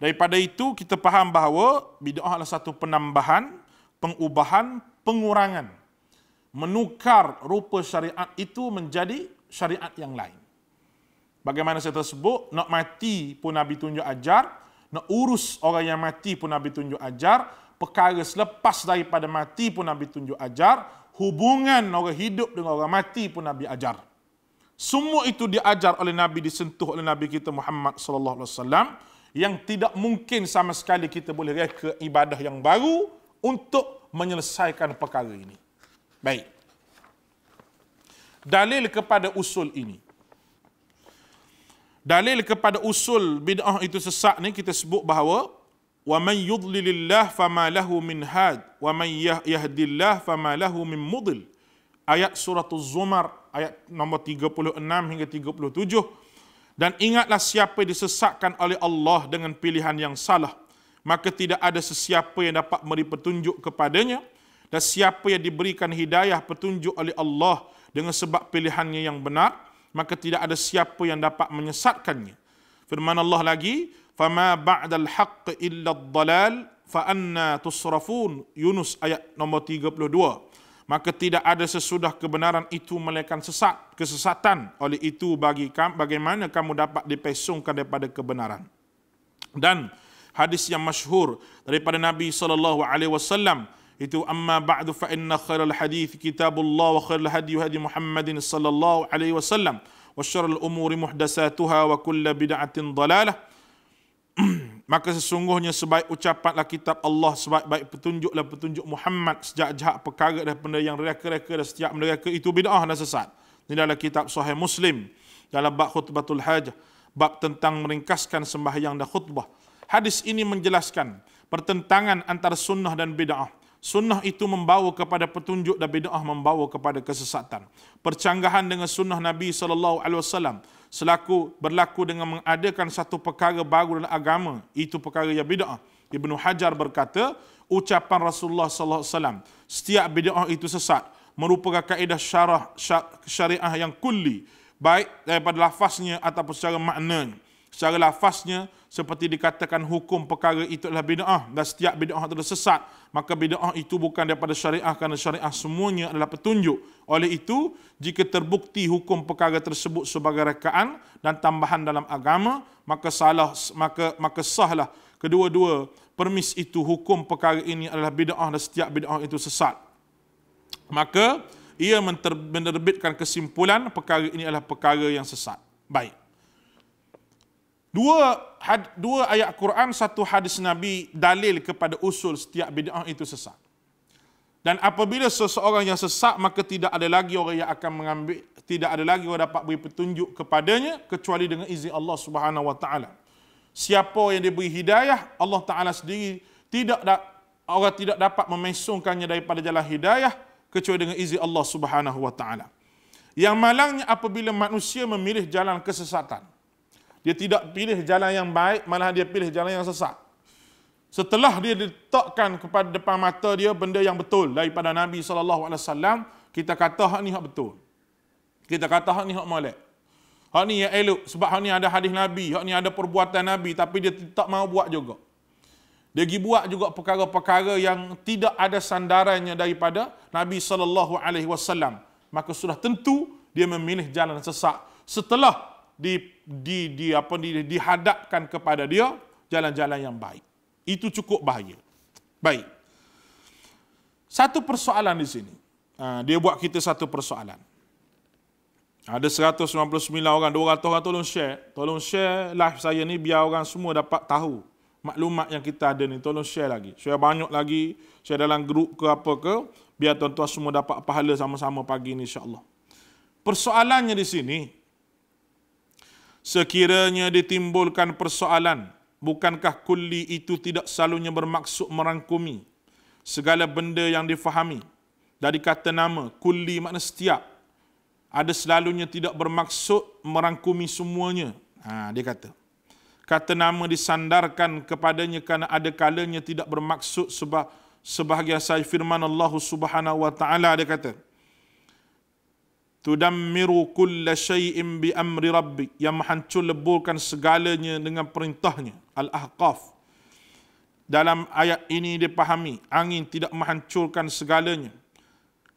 Daripada itu kita faham bahawa bid'ah adalah satu penambahan, pengubahan, pengurangan. Menukar rupa syariat itu menjadi syariat yang lain. Bagaimana saya tersebut, nak mati pun Nabi tunjuk ajar, nak urus orang yang mati pun Nabi tunjuk ajar, perkara selepas daripada mati pun Nabi tunjuk ajar. Hubungan orang hidup dengan orang mati pun Nabi ajar. Semua itu diajar oleh Nabi, disentuh oleh Nabi kita Muhammad sallallahu alaihi wasallam yang tidak mungkin sama sekali kita boleh reka ibadah yang baru untuk menyelesaikan perkara ini. Baik. Dalil kepada usul ini. Dalil kepada usul bid'ah itu sesak ni kita sebut bahawa ومن يضلل الله فما له من هاد ومن يهد الله فما له من مضل ayat surah az-zumar ayat nombor 36 hingga 37 dan ingatlah siapa disesatkan oleh Allah dengan pilihan yang salah maka tidak ada sesiapa yang dapat memberi petunjuk kepadanya dan siapa yang diberikan hidayah petunjuk oleh Allah dengan sebab pilihannya yang benar maka tidak ada siapa yang dapat menyesatkannya firman Allah lagi فما بعد الحق إلا الضلال فأنا تصرفون Yunus ayat nombor dua. Maka tidak ada sesudah kebenaran itu melainkan sesat, kesesatan. Oleh itu bagi kamu, bagaimana kamu dapat dipesungkan daripada kebenaran. Dan hadis yang masyhur daripada Nabi sallallahu alaihi wasallam itu amma ba'du fa inna khairal hadis kitabullah wa khairal hadi hadi Muhammad sallallahu alaihi wasallam wa syarrul umuri muhdatsatuha wa kullu bid'atin dalalah Maka sesungguhnya sebaik ucapanlah kitab Allah, sebaik-baik petunjuklah petunjuk Muhammad sejak jahat perkara dan benda yang reka-reka dan setiap mereka itu bid'ah dan sesat. Ini adalah kitab Sahih Muslim dalam bab khutbatul hajah, bab tentang meringkaskan sembahyang dan khutbah. Hadis ini menjelaskan pertentangan antara sunnah dan bid'ah. Sunnah itu membawa kepada petunjuk dan bid'ah membawa kepada kesesatan. Percanggahan dengan sunnah Nabi sallallahu alaihi wasallam selaku berlaku dengan mengadakan satu perkara baru dalam agama, itu perkara yang bid'ah. Ibnu Hajar berkata, ucapan Rasulullah sallallahu alaihi wasallam, setiap bid'ah itu sesat merupakan kaedah syarah syariah yang kulli baik daripada lafaznya ataupun secara maknanya. Secara lafaznya, seperti dikatakan hukum perkara itu adalah bid'ah dan setiap bid'ah itu sesat maka bid'ah itu bukan daripada syariah kerana syariah semuanya adalah petunjuk oleh itu jika terbukti hukum perkara tersebut sebagai rekaan dan tambahan dalam agama maka salah maka maka sahlah kedua-dua permis itu hukum perkara ini adalah bid'ah dan setiap bid'ah itu sesat maka ia menerbitkan kesimpulan perkara ini adalah perkara yang sesat baik Dua, had, dua ayat Quran, satu hadis Nabi dalil kepada usul setiap bid'ah itu sesat. Dan apabila seseorang yang sesat, maka tidak ada lagi orang yang akan mengambil, tidak ada lagi orang dapat beri petunjuk kepadanya, kecuali dengan izin Allah Subhanahu Wa Taala. Siapa yang diberi hidayah, Allah Ta'ala sendiri tidak da, orang tidak dapat memesungkannya daripada jalan hidayah, kecuali dengan izin Allah Subhanahu Wa Taala. Yang malangnya apabila manusia memilih jalan kesesatan. Dia tidak pilih jalan yang baik, malah dia pilih jalan yang sesat. Setelah dia letakkan kepada depan mata dia benda yang betul daripada Nabi SAW, kita kata hak ni hak betul. Kita kata hak ni hak molek. Hak ni yang elok sebab hak ni ada hadis Nabi, hak ni ada perbuatan Nabi tapi dia tak mau buat juga. Dia pergi buat juga perkara-perkara yang tidak ada sandarannya daripada Nabi SAW. Maka sudah tentu dia memilih jalan sesak. Setelah di di di apa di dihadapkan kepada dia jalan-jalan yang baik. Itu cukup bahaya. Baik. Satu persoalan di sini. Ha, dia buat kita satu persoalan. Ada 199 orang, 200 orang tolong share. Tolong share live saya ni biar orang semua dapat tahu maklumat yang kita ada ni. Tolong share lagi. saya banyak lagi, saya dalam grup ke apa ke, biar tuan-tuan semua dapat pahala sama-sama pagi ni insya-Allah. Persoalannya di sini, Sekiranya ditimbulkan persoalan, bukankah kulli itu tidak selalunya bermaksud merangkumi segala benda yang difahami? Dari kata nama, kulli makna setiap. Ada selalunya tidak bermaksud merangkumi semuanya. Ha, dia kata. Kata nama disandarkan kepadanya kerana ada kalanya tidak bermaksud sebab sebahagian saya firman Allah Subhanahu wa taala dia kata tudammiru kulla syai'in bi amri rabbi yang menghancur leburkan segalanya dengan perintahnya al-ahqaf dalam ayat ini dipahami angin tidak menghancurkan segalanya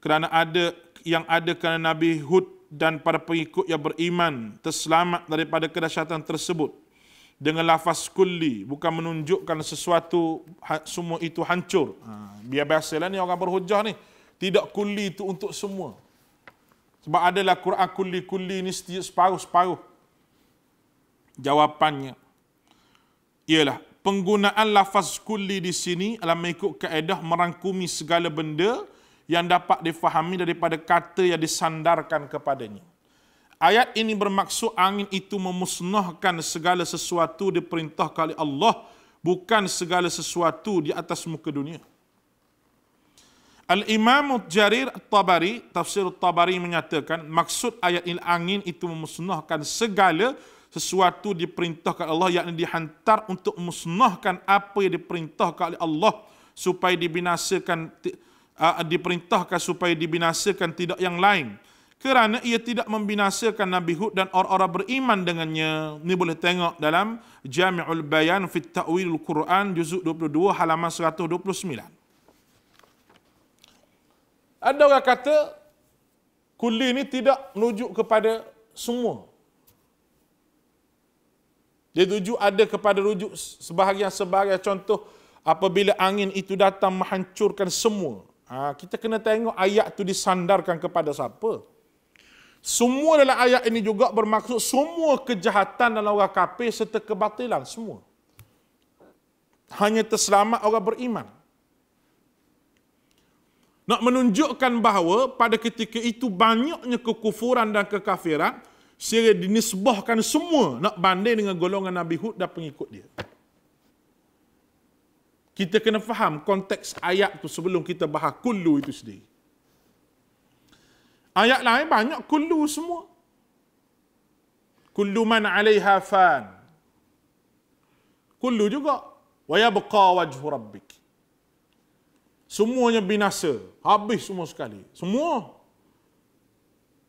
kerana ada yang ada kerana Nabi Hud dan para pengikut yang beriman terselamat daripada kedahsyatan tersebut dengan lafaz kulli bukan menunjukkan sesuatu ha, semua itu hancur ha, biar biasalah ni orang berhujah ni tidak kulli itu untuk semua sebab adalah Quran kuli kulli ini separuh-separuh. Jawapannya ialah penggunaan lafaz kuli di sini adalah mengikut kaedah merangkumi segala benda yang dapat difahami daripada kata yang disandarkan kepadanya. Ayat ini bermaksud angin itu memusnahkan segala sesuatu diperintahkan oleh Allah bukan segala sesuatu di atas muka dunia. Al-Imam Jarir Tabari, tafsir Tabari menyatakan maksud ayat il angin itu memusnahkan segala sesuatu diperintahkan Allah yakni dihantar untuk memusnahkan apa yang diperintahkan oleh Allah supaya dibinasakan diperintahkan supaya dibinasakan tidak yang lain kerana ia tidak membinasakan Nabi Hud dan orang-orang beriman dengannya. Ni boleh tengok dalam Jami'ul Bayan fit Ta'wil Al-Quran juzuk 22 halaman 129. Ada orang kata kuli ini tidak menuju kepada semua. Dia tuju ada kepada rujuk sebahagian sebahagian contoh apabila angin itu datang menghancurkan semua. Ha, kita kena tengok ayat tu disandarkan kepada siapa. Semua dalam ayat ini juga bermaksud semua kejahatan dalam orang kafir serta kebatilan semua. Hanya terselamat orang beriman. Nak menunjukkan bahawa pada ketika itu banyaknya kekufuran dan kekafiran sehingga dinisbahkan semua nak banding dengan golongan Nabi Hud dan pengikut dia. Kita kena faham konteks ayat tu sebelum kita bahas kullu itu sendiri. Ayat lain banyak kullu semua. Kullu man alaiha fan. Kullu juga. Wa yabqa wajhu rabbika semuanya binasa. Habis semua sekali. Semua.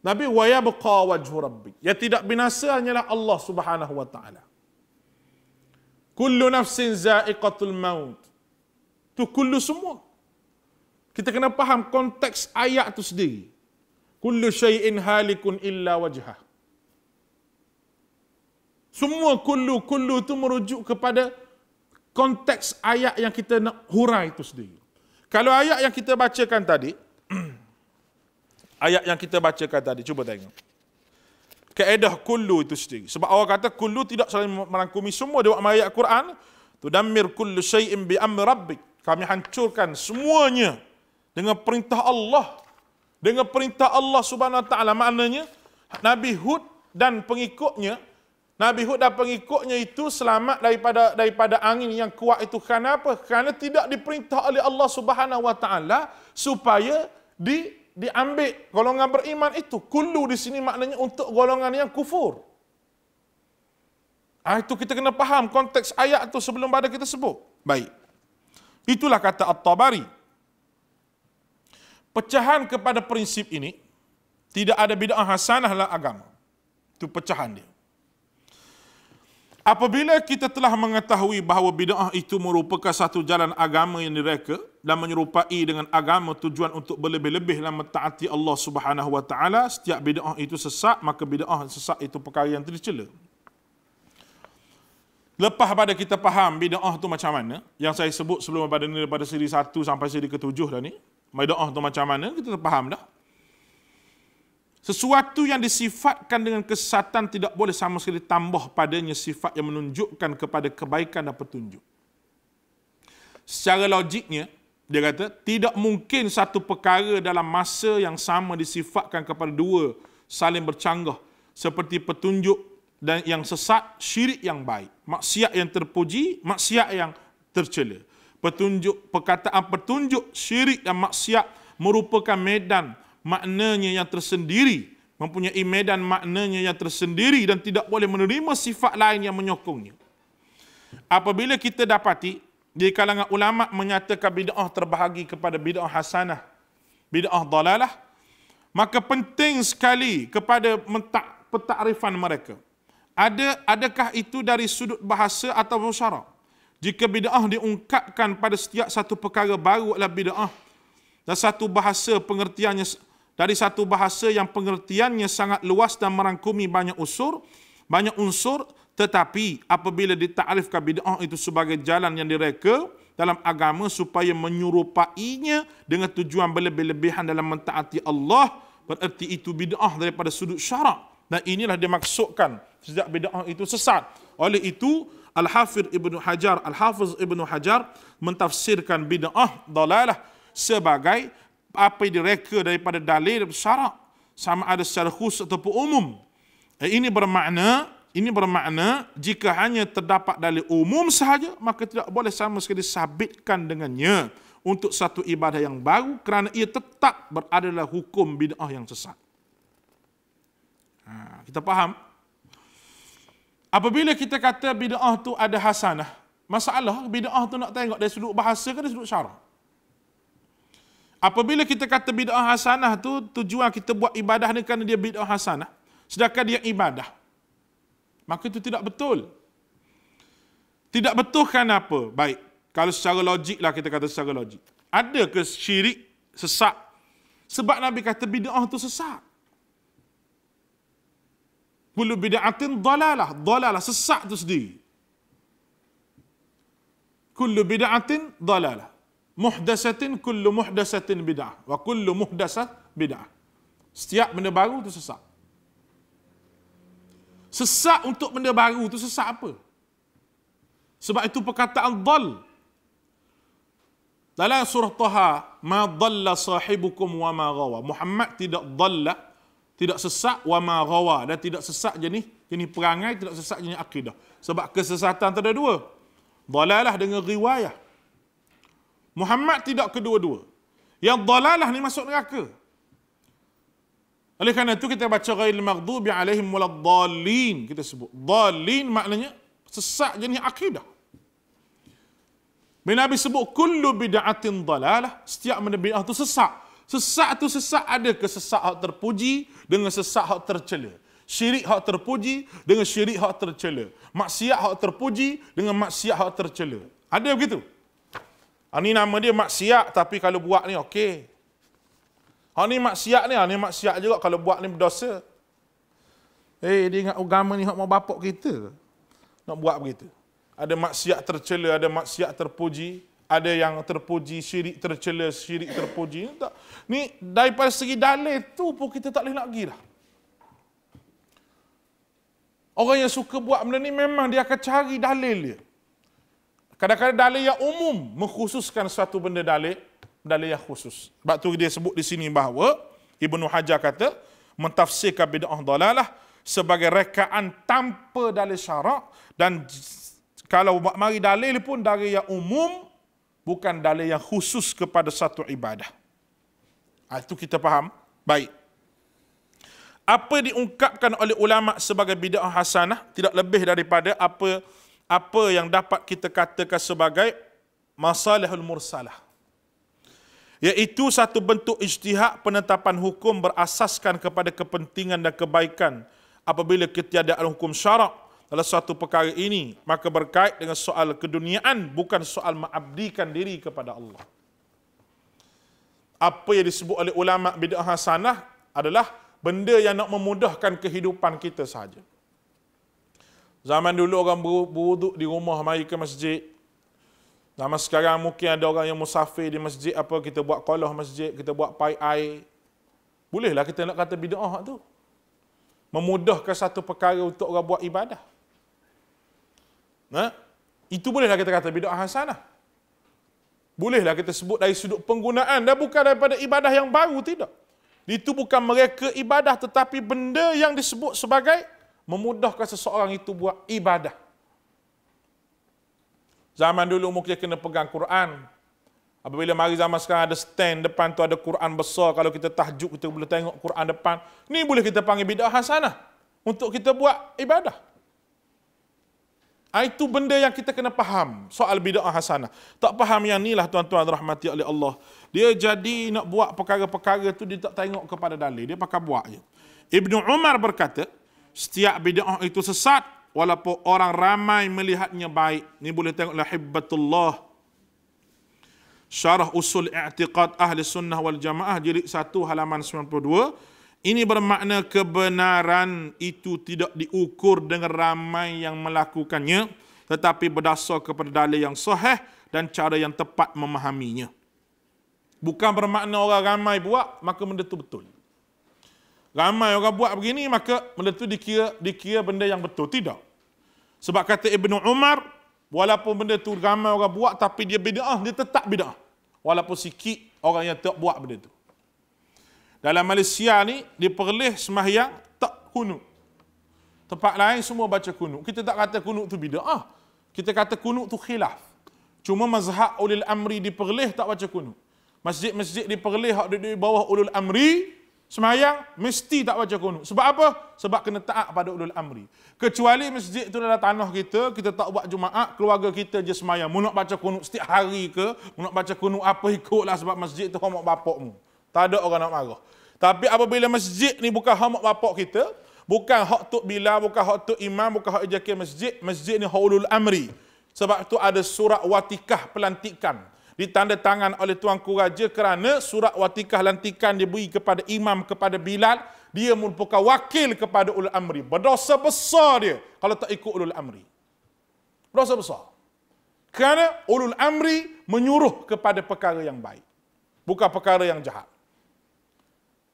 Nabi waya baqa wajhu rabbik. Yang tidak binasa hanyalah Allah Subhanahu wa taala. Kullu nafsin za'iqatul maut. Tu kullu semua. Kita kena faham konteks ayat tu sendiri. Kullu shayin halikun illa wajha. Semua kullu kullu tu merujuk kepada konteks ayat yang kita nak hurai itu sendiri. Kalau ayat yang kita bacakan tadi, ayat yang kita bacakan tadi, cuba tengok. keedah kullu itu sendiri. Sebab awak kata kullu tidak saling merangkumi semua. Dia buat ayat Quran. Tudammir kullu syai'in bi'am rabbi Kami hancurkan semuanya dengan perintah Allah. Dengan perintah Allah subhanahu wa ta'ala. Maknanya Nabi Hud dan pengikutnya Nabi Hud dan pengikutnya itu selamat daripada daripada angin yang kuat itu kenapa? Kerana tidak diperintah oleh Allah Subhanahu Wa Taala supaya di diambil golongan beriman itu. Kullu di sini maknanya untuk golongan yang kufur. Ah itu kita kena faham konteks ayat tu sebelum pada kita sebut. Baik. Itulah kata At-Tabari. Pecahan kepada prinsip ini tidak ada bid'ah hasanah lah agama. Itu pecahan dia. Apabila kita telah mengetahui bahawa bid'ah itu merupakan satu jalan agama yang direka dan menyerupai dengan agama tujuan untuk berlebih-lebih dalam mentaati Allah Subhanahu wa taala, setiap bid'ah itu sesat, maka bid'ah sesat itu perkara yang tercela. Lepas pada kita faham bid'ah itu macam mana, yang saya sebut sebelum pada ni pada siri 1 sampai siri ke-7 dah ni, bid'ah itu macam mana, kita faham dah. Sesuatu yang disifatkan dengan kesatan tidak boleh sama sekali tambah padanya sifat yang menunjukkan kepada kebaikan dan petunjuk. Secara logiknya, dia kata, tidak mungkin satu perkara dalam masa yang sama disifatkan kepada dua saling bercanggah seperti petunjuk dan yang sesat, syirik yang baik, maksiat yang terpuji, maksiat yang tercela. Petunjuk perkataan petunjuk syirik dan maksiat merupakan medan maknanya yang tersendiri mempunyai medan maknanya yang tersendiri dan tidak boleh menerima sifat lain yang menyokongnya apabila kita dapati di kalangan ulama menyatakan bidah terbahagi kepada bidah hasanah bidah dalalah maka penting sekali kepada mentak pentakrifan mereka ada adakah itu dari sudut bahasa atau syarak jika bidah diungkapkan pada setiap satu perkara baru adalah bidah dan satu bahasa pengertiannya dari satu bahasa yang pengertiannya sangat luas dan merangkumi banyak unsur, banyak unsur tetapi apabila ditakrifkan bid'ah itu sebagai jalan yang direka dalam agama supaya menyerupainya dengan tujuan berlebih-lebihan dalam mentaati Allah, bererti itu bid'ah daripada sudut syarak. Dan inilah dimaksudkan sejak bid'ah itu sesat. Oleh itu, Al-Hafiz Ibnu Hajar, Al-Hafiz Ibnu Hajar mentafsirkan bid'ah dalalah sebagai apa yang direka daripada dalil syarak sama ada secara khusus ataupun umum. Eh, ini bermakna ini bermakna jika hanya terdapat dalil umum sahaja maka tidak boleh sama sekali disabitkan dengannya untuk satu ibadah yang baru kerana ia tetap berada dalam hukum bid'ah yang sesat. Ha, kita faham? Apabila kita kata bid'ah tu ada hasanah, masalah bid'ah tu nak tengok dari sudut bahasa ke dari sudut syarak? Apabila kita kata bid'ah hasanah tu tujuan kita buat ibadah ni kerana dia bid'ah hasanah sedangkan dia ibadah. Maka itu tidak betul. Tidak betul kerana apa? Baik. Kalau secara logiklah kita kata secara logik. Ada ke syirik sesak? Sebab Nabi kata bid'ah tu sesak. Kullu bid'atin dalalah. Dalalah sesak tu sendiri. Kullu bid'atin dalalah muhdasatin kullu muhdasatin bid'ah wa kullu muhdasat bid'ah. Setiap benda baru tu sesak. Sesak untuk benda baru tu sesak apa? Sebab itu perkataan dhal. Dalam surah Taha, ma Dalla sahibukum wa ma ghawa. Muhammad tidak Dalla, tidak sesak wa ma ghawa dan tidak sesak jenis jenis perangai, tidak sesak jenis akidah. Sebab kesesatan tu ada dua. Dhalalah dengan riwayah. Muhammad tidak kedua-dua. Yang dalalah ni masuk neraka. Oleh kerana itu kita baca ghairil maghdubi alaihim waladdallin kita sebut. Dallin maknanya sesat jenis akidah. Bila Nabi sebut kullu bid'atin dalalah, setiap benda bid'ah tu sesat. Sesat tu sesat ada ke sesat hak terpuji dengan sesat hak tercela. Syirik hak terpuji dengan syirik hak tercela. Maksiat hak terpuji dengan maksiat hak tercela. Ada begitu? Ha, ni nama dia maksiat tapi kalau buat ni okey. Ha ni maksiat ni, ha, ni maksiat juga kalau buat ni berdosa. Eh, hey, dia ingat agama ni hak mau bapak kita. Nak buat begitu. Ada maksiat tercela, ada maksiat terpuji, ada yang terpuji, syirik tercela, syirik terpuji. Ni, tak. ni daripada segi dalil tu pun kita tak boleh nak pergi Orang yang suka buat benda ni memang dia akan cari dalil dia. Kadang-kadang dalil yang umum mengkhususkan suatu benda dalil, dalil yang khusus. Sebab tu dia sebut di sini bahawa Ibnu Hajar kata, mentafsirkan bid'ah dalalah sebagai rekaan tanpa dalil syarak dan kalau mari dalil pun dalil yang umum bukan dalil yang khusus kepada satu ibadah. Ha, itu kita faham. Baik. Apa diungkapkan oleh ulama sebagai bid'ah hasanah tidak lebih daripada apa apa yang dapat kita katakan sebagai masalahul mursalah. Iaitu satu bentuk ijtihad penetapan hukum berasaskan kepada kepentingan dan kebaikan apabila ketiadaan hukum syarak dalam suatu perkara ini maka berkait dengan soal keduniaan bukan soal mengabdikan diri kepada Allah. Apa yang disebut oleh ulama bid'ah hasanah adalah benda yang nak memudahkan kehidupan kita sahaja. Zaman dulu orang beruduk di rumah mari ke masjid. Zaman sekarang mungkin ada orang yang musafir di masjid apa kita buat kolah masjid, kita buat pai air. Bolehlah kita nak kata bid'ah tu. Memudahkan satu perkara untuk orang buat ibadah. Nah, itu bolehlah kita kata bid'ah hasanah. Bolehlah kita sebut dari sudut penggunaan dan bukan daripada ibadah yang baru tidak. Itu bukan mereka ibadah tetapi benda yang disebut sebagai memudahkan seseorang itu buat ibadah. Zaman dulu mungkin kena pegang Quran. Apabila mari zaman sekarang ada stand depan tu ada Quran besar. Kalau kita tahjub kita boleh tengok Quran depan. Ni boleh kita panggil bid'ah hasanah. Untuk kita buat ibadah. Ah, itu benda yang kita kena faham. Soal bid'ah hasanah. Tak faham yang ni lah tuan-tuan rahmati oleh Allah. Dia jadi nak buat perkara-perkara tu dia tak tengok kepada dalil. Dia pakai buat je. Ibn Umar berkata, setiap bid'ah itu sesat walaupun orang ramai melihatnya baik. Ni boleh tengoklah la hibbatullah. Syarah usul i'tiqad ahli sunnah wal jamaah jilid 1 halaman 92. Ini bermakna kebenaran itu tidak diukur dengan ramai yang melakukannya tetapi berdasar kepada dalil yang sahih dan cara yang tepat memahaminya. Bukan bermakna orang ramai buat maka benda itu betul ramai orang buat begini maka benda tu dikira dikira benda yang betul tidak sebab kata Ibnu Umar walaupun benda tu ramai orang buat tapi dia bidah dia tetap bidah walaupun sikit orang yang tak buat benda tu dalam Malaysia ni diperleh sembahyang tak kunut tempat lain semua baca kunut kita tak kata kunut tu bidah kita kata kunut tu khilaf cuma mazhab ulil amri diperleh tak baca kunut masjid-masjid diperleh hak di bawah ulul amri Semayang mesti tak baca kunut. Sebab apa? Sebab kena taat pada ulul amri. Kecuali masjid tu adalah tanah kita, kita tak buat jumaat, keluarga kita je semayang. Mu nak baca kunut setiap hari ke, mu nak baca kunut apa ikutlah sebab masjid tu homok bapakmu. Tak ada orang nak marah. Tapi apabila masjid ni bukan homok bapak kita, bukan hak tok bila, bukan hak tok imam, bukan hak jaki masjid, masjid ni hak ulul amri. Sebab tu ada surat watikah pelantikan ditanda tangan oleh tuan raja kerana surat watikah lantikan diberi kepada imam kepada Bilal dia merupakan wakil kepada ulul amri berdosa besar dia kalau tak ikut ulul amri berdosa besar kerana ulul amri menyuruh kepada perkara yang baik bukan perkara yang jahat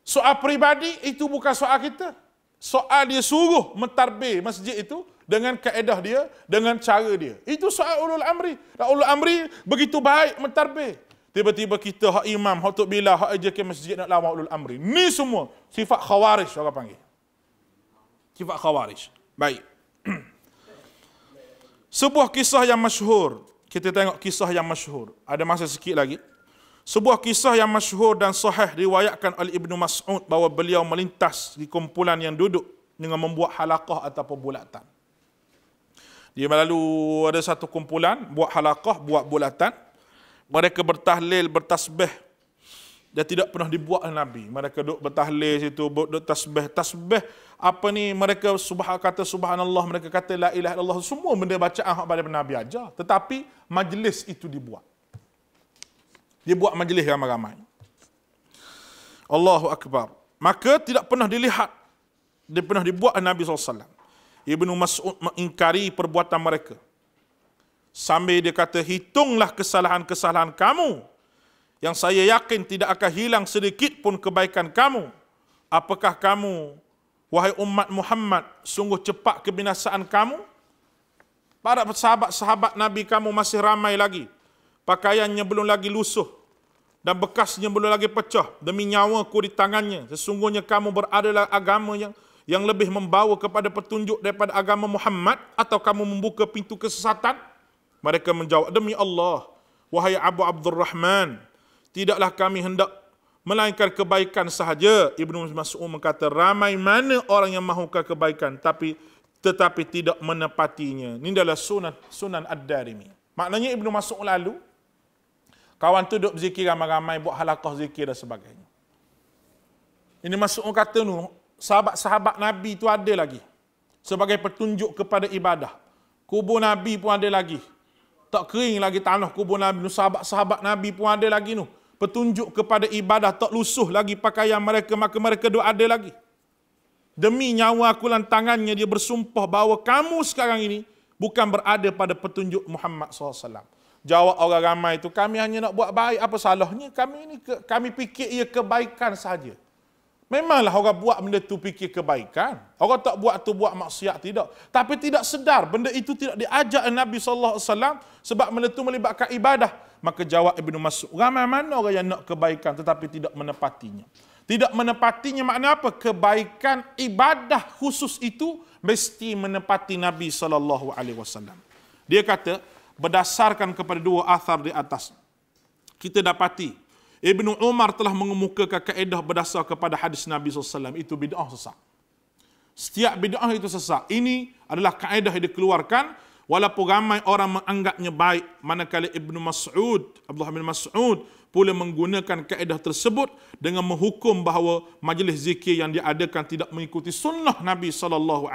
soal peribadi itu bukan soal kita soal dia suruh mentarbih masjid itu dengan kaedah dia, dengan cara dia. Itu soal ulul amri. Dan ulul amri begitu baik mentarbih. Tiba-tiba kita hak imam, hak tok bila, hak ke masjid nak lawan ulul amri. Ni semua sifat khawarij orang panggil. Sifat khawarij. Baik. (clears throat) Sebuah kisah yang masyhur. Kita tengok kisah yang masyhur. Ada masa sikit lagi. Sebuah kisah yang masyhur dan sahih riwayatkan oleh Ibnu Mas'ud bahawa beliau melintas di kumpulan yang duduk dengan membuat halakah ataupun bulatan. Dia lalu ada satu kumpulan buat halaqah, buat bulatan. Mereka bertahlil, bertasbih. Dia tidak pernah dibuat oleh Nabi. Mereka duduk bertahlil situ, duduk tasbih. Tasbih apa ni mereka subah kata subhanallah, mereka kata la ilah Allah Semua benda bacaan hak pada Nabi aja. Tetapi majlis itu dibuat. Dia buat majlis ramai-ramai. Allahu akbar. Maka tidak pernah dilihat dia pernah dibuat oleh Nabi sallallahu alaihi wasallam. Ibnu Mas'ud mengingkari perbuatan mereka. Sambil dia kata, hitunglah kesalahan-kesalahan kamu yang saya yakin tidak akan hilang sedikit pun kebaikan kamu. Apakah kamu, wahai umat Muhammad, sungguh cepat kebinasaan kamu? Para sahabat-sahabat Nabi kamu masih ramai lagi. Pakaiannya belum lagi lusuh dan bekasnya belum lagi pecah demi nyawaku di tangannya. Sesungguhnya kamu berada dalam agama yang yang lebih membawa kepada petunjuk daripada agama Muhammad atau kamu membuka pintu kesesatan? Mereka menjawab, demi Allah, wahai Abu Abdul Rahman, tidaklah kami hendak melainkan kebaikan sahaja. Ibnu Mas'ud berkata, ramai mana orang yang mahukan kebaikan tapi tetapi tidak menepatinya. Ini adalah sunan sunan ad-darimi. Maknanya Ibnu Mas'ud lalu, kawan tu duduk berzikir ramai-ramai, buat halakah zikir dan sebagainya. Ini Mas'ud kata, sahabat-sahabat Nabi tu ada lagi. Sebagai petunjuk kepada ibadah. Kubur Nabi pun ada lagi. Tak kering lagi tanah kubur Nabi. Sahabat-sahabat Nabi pun ada lagi tu. Petunjuk kepada ibadah. Tak lusuh lagi pakaian mereka. Maka mereka dua ada lagi. Demi nyawa aku dan tangannya dia bersumpah bahawa kamu sekarang ini bukan berada pada petunjuk Muhammad SAW. Jawab orang ramai itu, kami hanya nak buat baik. Apa salahnya? Kami ini kami fikir ia kebaikan saja. Memanglah orang buat benda tu fikir kebaikan. Orang tak buat tu buat maksiat tidak. Tapi tidak sedar benda itu tidak diajak Nabi sallallahu alaihi wasallam sebab benda tu melibatkan ibadah. Maka jawab Ibnu Mas'ud, ramai mana orang yang nak kebaikan tetapi tidak menepatinya. Tidak menepatinya makna apa? Kebaikan ibadah khusus itu mesti menepati Nabi sallallahu alaihi wasallam. Dia kata berdasarkan kepada dua asar di atas kita dapati Ibnu Umar telah mengemukakan kaedah berdasar kepada hadis Nabi SAW. Itu bid'ah sesak. Setiap bid'ah itu sesak. Ini adalah kaedah yang dikeluarkan walaupun ramai orang menganggapnya baik. Manakala Ibn Mas'ud, Abdullah bin Mas'ud, pula menggunakan kaedah tersebut dengan menghukum bahawa majlis zikir yang diadakan tidak mengikuti sunnah Nabi SAW.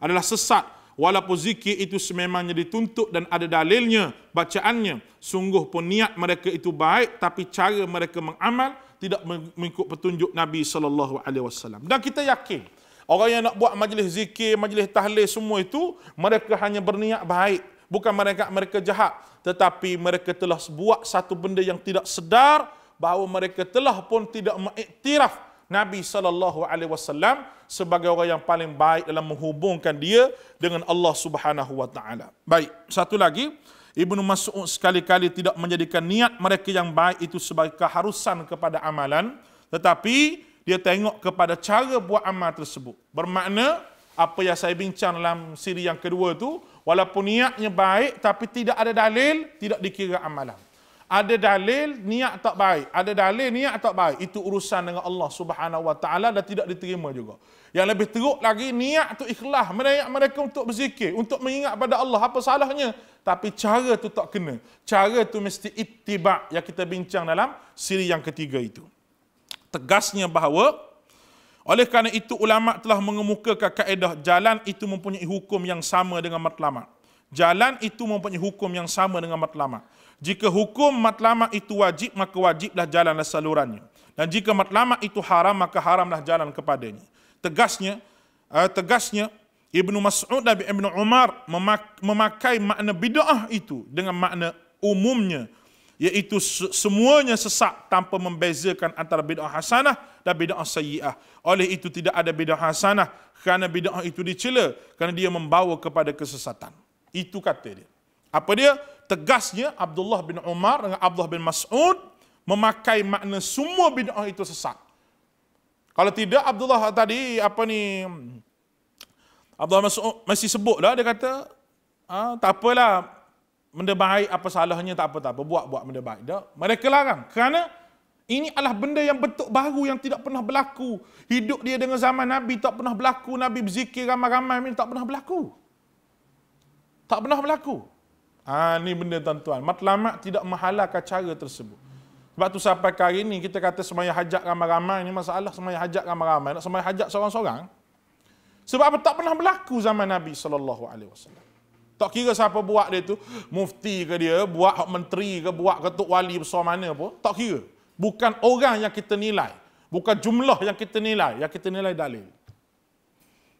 Adalah sesat Walaupun zikir itu sememangnya dituntut dan ada dalilnya, bacaannya, sungguh pun niat mereka itu baik, tapi cara mereka mengamal tidak mengikut petunjuk Nabi SAW. Dan kita yakin, orang yang nak buat majlis zikir, majlis tahlil semua itu, mereka hanya berniat baik. Bukan mereka mereka jahat. Tetapi mereka telah buat satu benda yang tidak sedar, bahawa mereka telah pun tidak mengiktiraf Nabi sallallahu alaihi wasallam sebagai orang yang paling baik dalam menghubungkan dia dengan Allah Subhanahu wa taala. Baik, satu lagi Ibnu Mas'ud sekali-kali tidak menjadikan niat mereka yang baik itu sebagai keharusan kepada amalan tetapi dia tengok kepada cara buat amal tersebut. Bermakna apa yang saya bincang dalam siri yang kedua tu walaupun niatnya baik tapi tidak ada dalil tidak dikira amalan ada dalil niat tak baik ada dalil niat tak baik itu urusan dengan Allah Subhanahu wa taala dan tidak diterima juga yang lebih teruk lagi niat tu ikhlas meniat mereka untuk berzikir untuk mengingat pada Allah apa salahnya tapi cara tu tak kena cara tu mesti ittiba yang kita bincang dalam siri yang ketiga itu tegasnya bahawa oleh kerana itu ulama telah mengemukakan kaedah jalan itu mempunyai hukum yang sama dengan matlamat jalan itu mempunyai hukum yang sama dengan matlamat jika hukum matlamat itu wajib, maka wajiblah jalanlah salurannya. Dan jika matlamat itu haram, maka haramlah jalan kepadanya. Tegasnya, uh, tegasnya Ibnu Mas'ud dan Ibnu Umar memakai makna bid'ah itu dengan makna umumnya iaitu semuanya sesat tanpa membezakan antara bid'ah hasanah dan bid'ah sayyi'ah. Oleh itu tidak ada bid'ah hasanah kerana bid'ah itu dicela kerana dia membawa kepada kesesatan. Itu kata dia. Apa dia? tegasnya Abdullah bin Umar dengan Abdullah bin Mas'ud memakai makna semua bid'ah itu sesat. Kalau tidak Abdullah tadi apa ni Abdullah Mas'ud masih sebutlah dia kata ah tak apalah benda baik apa salahnya tak apa tak apa buat buat benda baik dah. Mereka larang kerana ini adalah benda yang bentuk baru yang tidak pernah berlaku. Hidup dia dengan zaman Nabi tak pernah berlaku. Nabi berzikir ramai-ramai ini tak pernah berlaku. Tak pernah berlaku. Ha, ini benda tuan-tuan. Matlamat tidak menghalalkan cara tersebut. Sebab tu sampai hari ini kita kata semaya hajat ramai-ramai. Ini masalah semaya hajat ramai-ramai. Nak semaya hajat seorang-seorang. Sebab apa tak pernah berlaku zaman Nabi Alaihi Wasallam. Tak kira siapa buat dia tu. Mufti ke dia, buat hak menteri ke, buat ketua wali besar mana pun. Tak kira. Bukan orang yang kita nilai. Bukan jumlah yang kita nilai. Yang kita nilai dalil.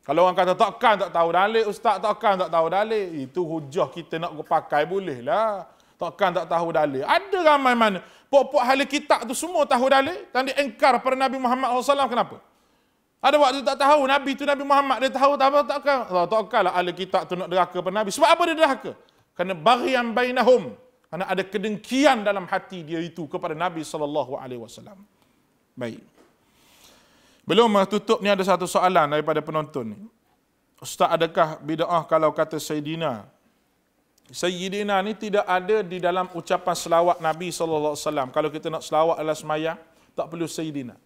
Kalau orang kata takkan tak tahu dalil, ustaz takkan tak tahu dalil. Itu hujah kita nak pakai boleh lah. Takkan tak tahu dalil. Ada ramai mana. Pok-pok ahli kitab tu semua tahu dalil. Dan dia engkar pada Nabi Muhammad SAW. Kenapa? Ada waktu tak tahu. Nabi tu Nabi Muhammad. Dia tahu tak apa? Takkan. Tak, takkan oh, kan lah ahli kitab tu nak deraka pada Nabi. Sebab apa dia deraka? Kerana bahian bainahum. Kerana ada kedengkian dalam hati dia itu kepada Nabi SAW. Baik. Belum tutup ni ada satu soalan daripada penonton ni. Ustaz adakah bid'ah kalau kata Sayyidina? Sayyidina ni tidak ada di dalam ucapan selawat Nabi Sallallahu SAW. Kalau kita nak selawat ala semaya, tak perlu Sayyidina.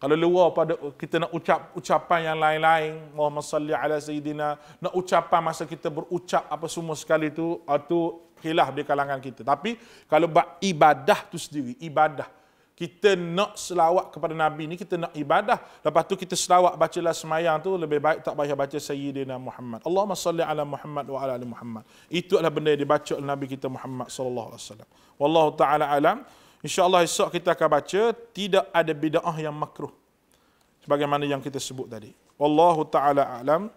Kalau luar pada kita nak ucap ucapan yang lain-lain, Allahumma salli ala Sayyidina, nak ucapan masa kita berucap apa semua sekali tu, itu hilah di kalangan kita. Tapi kalau ibadah tu sendiri, ibadah, kita nak selawat kepada Nabi ni, kita nak ibadah. Lepas tu kita selawat lah semayang tu, lebih baik tak payah baca Sayyidina Muhammad. Allahumma salli ala Muhammad wa ala ali Muhammad. Itu adalah benda yang dibaca oleh Nabi kita Muhammad sallallahu alaihi wasallam. Wallahu taala alam. Insyaallah esok kita akan baca tidak ada bid'ah yang makruh. Sebagaimana yang kita sebut tadi. Wallahu taala alam.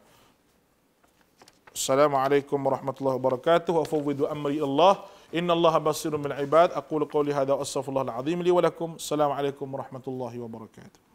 Assalamualaikum warahmatullahi wabarakatuh. Wa fawwidu amri Allah. إن الله بصير بالعباد أقول قولي هذا وأستغفر الله العظيم لي ولكم السلام عليكم ورحمة الله وبركاته